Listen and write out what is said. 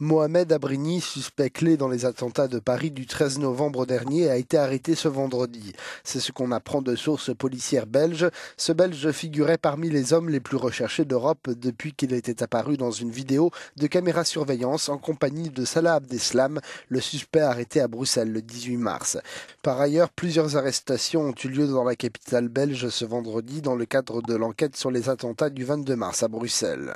Mohamed Abrini, suspect clé dans les attentats de Paris du 13 novembre dernier, a été arrêté ce vendredi. C'est ce qu'on apprend de sources policières belges. Ce Belge figurait parmi les hommes les plus recherchés d'Europe depuis qu'il était apparu dans une vidéo de caméra surveillance en compagnie de Salah Abdeslam, le suspect arrêté à Bruxelles le 18 mars. Par ailleurs, plusieurs arrestations ont eu lieu dans la capitale belge ce vendredi dans le cadre de l'enquête sur les attentats du 22 mars à Bruxelles.